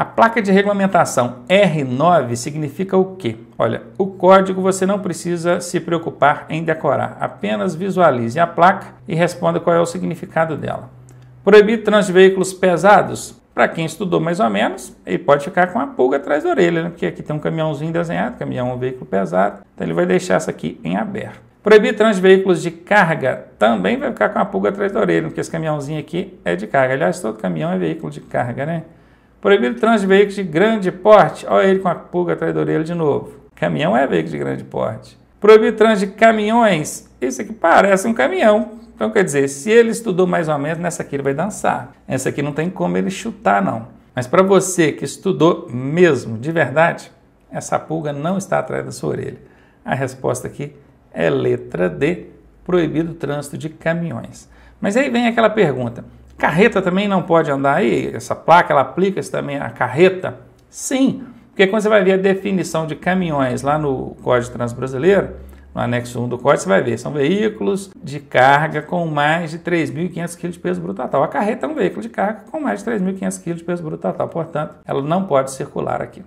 A placa de regulamentação R9 significa o quê? Olha, o código você não precisa se preocupar em decorar, apenas visualize a placa e responda qual é o significado dela. Proibir trânsito de veículos pesados? Para quem estudou mais ou menos, ele pode ficar com a pulga atrás da orelha, né? porque aqui tem um caminhãozinho desenhado, caminhão é um veículo pesado, então ele vai deixar isso aqui em aberto. Proibir trânsito de veículos de carga também vai ficar com a pulga atrás da orelha, né? porque esse caminhãozinho aqui é de carga. Aliás, todo caminhão é veículo de carga, né? Proibido o trânsito de veículos de grande porte. Olha ele com a pulga atrás da orelha de novo. Caminhão é veículo de grande porte. Proibido o trânsito de caminhões. Isso aqui parece um caminhão. Então, quer dizer, se ele estudou mais ou menos, nessa aqui ele vai dançar. Essa aqui não tem como ele chutar, não. Mas para você que estudou mesmo, de verdade, essa pulga não está atrás da sua orelha. A resposta aqui é letra D, proibido o trânsito de caminhões. Mas aí vem aquela pergunta: Carreta também não pode andar aí? Essa placa, ela aplica-se também à carreta? Sim, porque quando você vai ver a definição de caminhões lá no Código Transbrasileiro, no anexo 1 do Código, você vai ver, são veículos de carga com mais de 3.500 kg de peso bruto total. A carreta é um veículo de carga com mais de 3.500 kg de peso bruto total, portanto, ela não pode circular aqui.